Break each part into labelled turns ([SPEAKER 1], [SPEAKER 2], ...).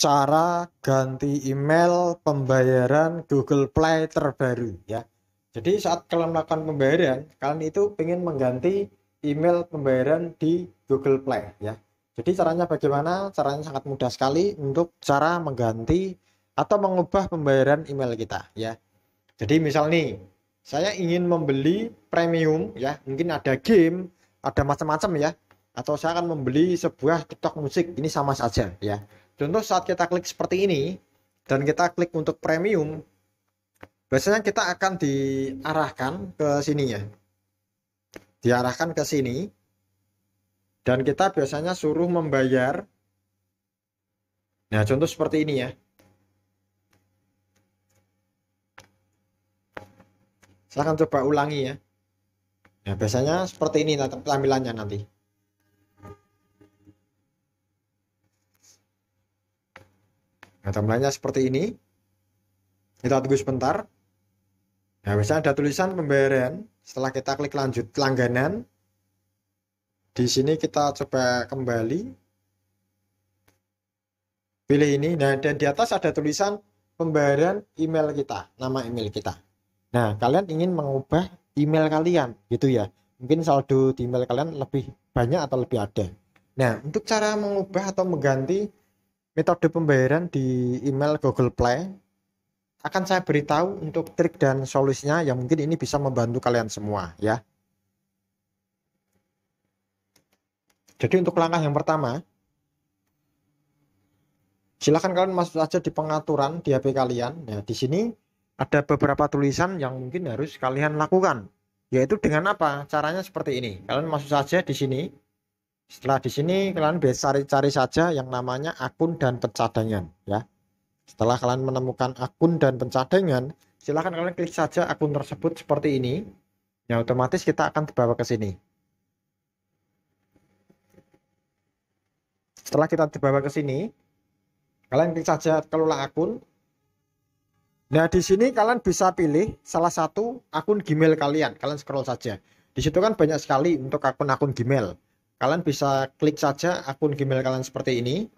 [SPEAKER 1] cara ganti email pembayaran Google Play terbaru ya. Jadi saat kalian melakukan pembayaran, kalian itu ingin mengganti email pembayaran di Google Play ya. Jadi caranya bagaimana? Caranya sangat mudah sekali untuk cara mengganti atau mengubah pembayaran email kita ya. Jadi misal nih, saya ingin membeli premium ya, mungkin ada game, ada macam-macam ya. Atau saya akan membeli sebuah TikTok musik, ini sama saja ya Contoh saat kita klik seperti ini dan kita klik untuk premium, biasanya kita akan diarahkan ke sini ya. Diarahkan ke sini dan kita biasanya suruh membayar. Nah, contoh seperti ini ya. Saya akan coba ulangi ya. Nah, biasanya seperti ini tampilannya nanti. Nah, tampilannya seperti ini. Kita tunggu sebentar. Nah, biasanya ada tulisan pembayaran. Setelah kita klik lanjut langganan, di sini kita coba kembali. Pilih ini. Nah, dan di atas ada tulisan pembayaran email kita, nama email kita. Nah, kalian ingin mengubah email kalian, gitu ya. Mungkin saldo di email kalian lebih banyak atau lebih ada. Nah, untuk cara mengubah atau mengganti metode pembayaran di email Google Play akan saya beritahu untuk trik dan solusinya yang mungkin ini bisa membantu kalian semua ya. Jadi untuk langkah yang pertama, silahkan kalian masuk saja di pengaturan di HP kalian. Ya, di sini ada beberapa tulisan yang mungkin harus kalian lakukan, yaitu dengan apa? Caranya seperti ini. Kalian masuk saja di sini. Setelah di sini kalian bisa cari cari saja yang namanya akun dan pencadangan ya. Setelah kalian menemukan akun dan pencadangan, silahkan kalian klik saja akun tersebut seperti ini. Ya otomatis kita akan dibawa ke sini. Setelah kita dibawa ke sini, kalian klik saja kelola akun. Nah di sini kalian bisa pilih salah satu akun Gmail kalian. Kalian scroll saja. Di situ kan banyak sekali untuk akun-akun Gmail kalian bisa klik saja akun Gmail kalian seperti ini.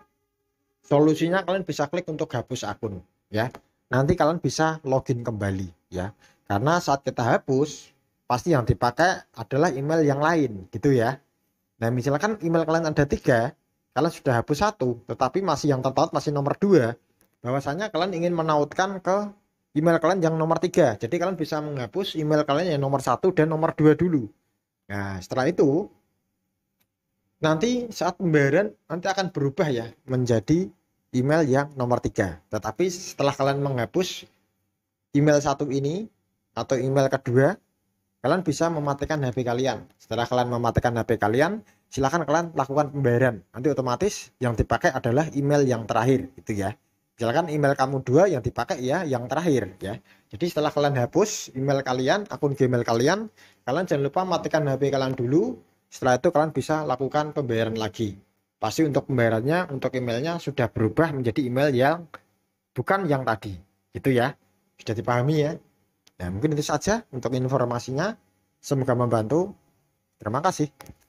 [SPEAKER 1] Solusinya kalian bisa klik untuk hapus akun ya. Nanti kalian bisa login kembali ya. Karena saat kita hapus pasti yang dipakai adalah email yang lain gitu ya. Nah misalkan email kalian ada tiga, kalian sudah hapus satu, tetapi masih yang tertaut masih nomor dua. Bahwasanya kalian ingin menautkan ke email kalian yang nomor tiga. Jadi kalian bisa menghapus email kalian yang nomor satu dan nomor dua dulu. Nah setelah itu nanti saat pembayaran nanti akan berubah ya menjadi email yang nomor tiga. Tetapi setelah kalian menghapus email satu ini atau email kedua, kalian bisa mematikan HP kalian. Setelah kalian mematikan HP kalian, silahkan kalian lakukan pembayaran. Nanti otomatis yang dipakai adalah email yang terakhir gitu ya misalkan email kamu dua yang dipakai ya yang terakhir ya jadi setelah kalian hapus email kalian akun gmail kalian kalian jangan lupa matikan hp kalian dulu setelah itu kalian bisa lakukan pembayaran lagi pasti untuk pembayarannya untuk emailnya sudah berubah menjadi email yang bukan yang tadi gitu ya sudah dipahami ya nah mungkin itu saja untuk informasinya semoga membantu terima kasih